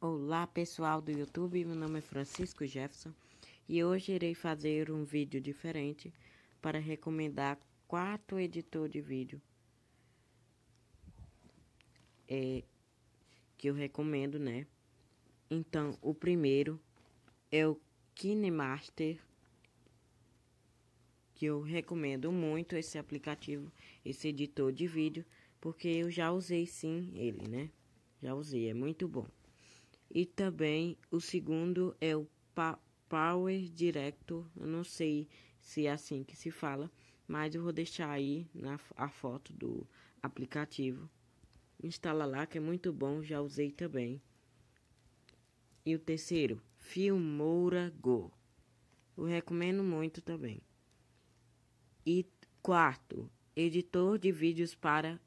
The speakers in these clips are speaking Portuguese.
Olá pessoal do YouTube, meu nome é Francisco Jefferson e hoje irei fazer um vídeo diferente para recomendar quatro editores de vídeo é, que eu recomendo, né? Então, o primeiro é o KineMaster que eu recomendo muito esse aplicativo, esse editor de vídeo, porque eu já usei sim ele, né? Já usei, é muito bom. E também o segundo é o pa Power Director. Eu não sei se é assim que se fala, mas eu vou deixar aí na, a foto do aplicativo. Instala lá que é muito bom, já usei também. E o terceiro, Filmoura Go. Eu recomendo muito também. E quarto, editor de vídeos para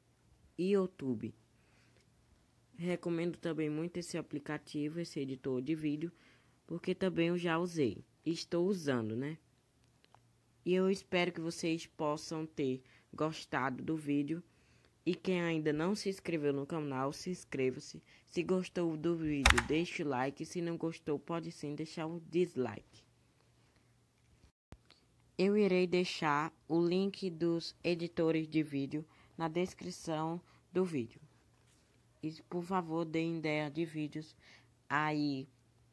YouTube. Recomendo também muito esse aplicativo, esse editor de vídeo, porque também eu já usei. Estou usando, né? E eu espero que vocês possam ter gostado do vídeo. E quem ainda não se inscreveu no canal, se inscreva-se. Se gostou do vídeo, deixe o like. Se não gostou, pode sim deixar o dislike. Eu irei deixar o link dos editores de vídeo na descrição do vídeo. E por favor, deem ideia de vídeos aí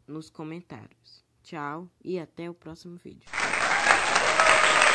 nos comentários. Tchau e até o próximo vídeo.